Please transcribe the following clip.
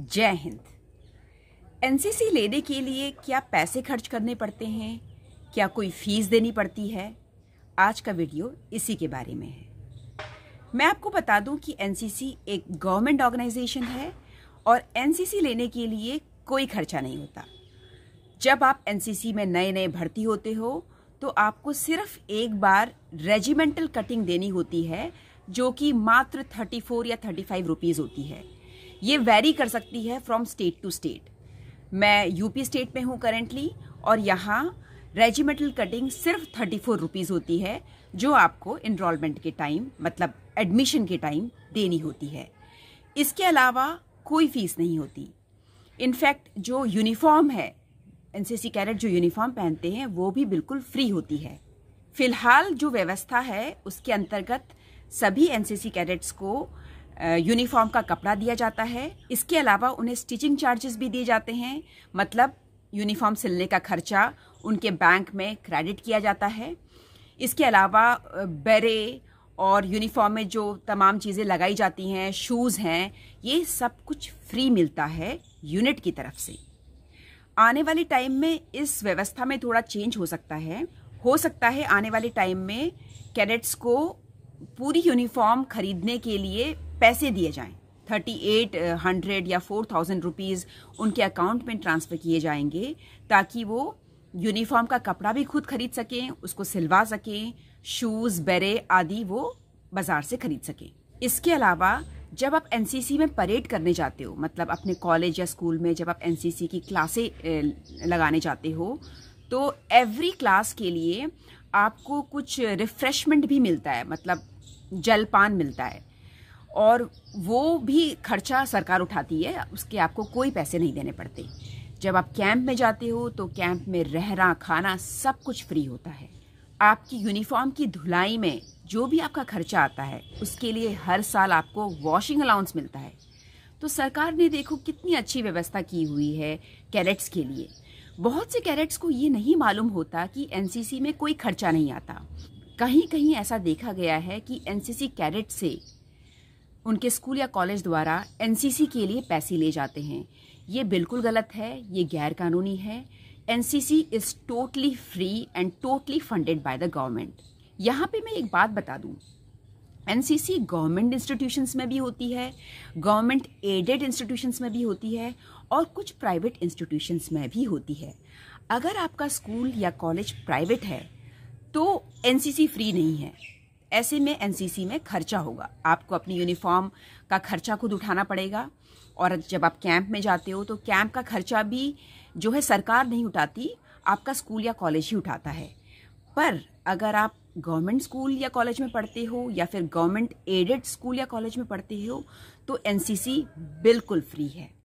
जय हिंद एनसीसी लेने के लिए क्या पैसे खर्च करने पड़ते हैं क्या कोई फीस देनी पड़ती है आज का वीडियो इसी के बारे में है मैं आपको बता दूं कि एनसीसी एक गवर्नमेंट ऑर्गेनाइजेशन है और एनसीसी लेने के लिए कोई खर्चा नहीं होता जब आप एनसीसी में नए नए भर्ती होते हो तो आपको सिर्फ एक बार रेजिमेंटल कटिंग देनी होती है जो कि मात्र 34 या 35 रुपीस होती है ये वेरी कर सकती है फ्रॉम स्टेट टू स्टेट मैं यूपी स्टेट में हूँ करेंटली और यहाँ रेजिमेंटल कटिंग सिर्फ थर्टी फोर रुपीज़ होती है जो आपको इनरोलमेंट के टाइम मतलब एडमिशन के टाइम देनी होती है इसके अलावा कोई फीस नहीं होती इनफैक्ट जो यूनिफॉर्म है एनसीसी कैडेट जो यूनिफॉर्म पहनते हैं वो भी बिल्कुल फ्री होती है फिलहाल जो व्यवस्था है उसके अंतर्गत सभी एनसीसी कैडेट्स को यूनिफॉर्म का कपड़ा दिया जाता है इसके अलावा उन्हें स्टिचिंग चार्जेस भी दिए जाते हैं मतलब यूनिफॉर्म सिलने का खर्चा उनके बैंक में क्रेडिट किया जाता है इसके अलावा बरे और यूनिफॉर्म में जो तमाम चीज़ें लगाई जाती हैं शूज़ हैं ये सब कुछ फ्री मिलता है यूनिट की तरफ से आने वाले टाइम में इस व्यवस्था में थोड़ा चेंज हो सकता है हो सकता है आने वाले टाइम में कैडेट्स को पूरी यूनिफॉर्म खरीदने के लिए पैसे दिए जाएं थर्टी एट हंड्रेड या फोर थाउजेंड रुपीज़ उनके अकाउंट में ट्रांसफ़र किए जाएंगे ताकि वो यूनिफॉर्म का कपड़ा भी खुद खरीद सकें उसको सिलवा सकें शूज़ बेरे आदि वो बाज़ार से खरीद सकें इसके अलावा जब आप एनसीसी में परेड करने जाते हो मतलब अपने कॉलेज या स्कूल में जब आप एनसीसी की क्लासें लगाने जाते हो तो एवरी क्लास के लिए आपको कुछ रिफ़्रेशमेंट भी मिलता है मतलब जलपान मिलता है और वो भी खर्चा सरकार उठाती है उसके आपको कोई पैसे नहीं देने पड़ते जब आप कैंप में जाते हो तो कैंप में रहना खाना सब कुछ फ्री होता है आपकी यूनिफॉर्म की धुलाई में जो भी आपका खर्चा आता है उसके लिए हर साल आपको वॉशिंग अलाउंस मिलता है तो सरकार ने देखो कितनी अच्छी व्यवस्था की हुई है कैरेट्स के लिए बहुत से कैरेट्स को ये नहीं मालूम होता कि एन में कोई खर्चा नहीं आता कहीं कहीं ऐसा देखा गया है कि एनसीसी कैरेट से उनके स्कूल या कॉलेज द्वारा एनसीसी के लिए पैसे ले जाते हैं ये बिल्कुल गलत है ये गैर कानूनी है NCC is totally free and totally funded by the government यहाँ पे मैं एक बात बता दूँ N C C government institutions में भी होती है गवर्नमेंट एडेड इंस्टीट्यूशंस में भी होती है और कुछ प्राइवेट इंस्टीट्यूशंस में भी होती है अगर आपका स्कूल या कॉलेज प्राइवेट है तो एन सी सी फ्री नहीं है ऐसे में एनसीसी में खर्चा होगा आपको अपनी यूनिफॉर्म का खर्चा खुद उठाना पड़ेगा और जब आप कैंप में जाते हो तो कैंप का खर्चा भी जो है सरकार नहीं उठाती आपका स्कूल या कॉलेज ही उठाता है पर अगर आप गवर्नमेंट स्कूल या कॉलेज में पढ़ते हो या फिर गवर्नमेंट एडेड स्कूल या कॉलेज में पढ़ते हो तो एनसीसी बिल्कुल फ्री है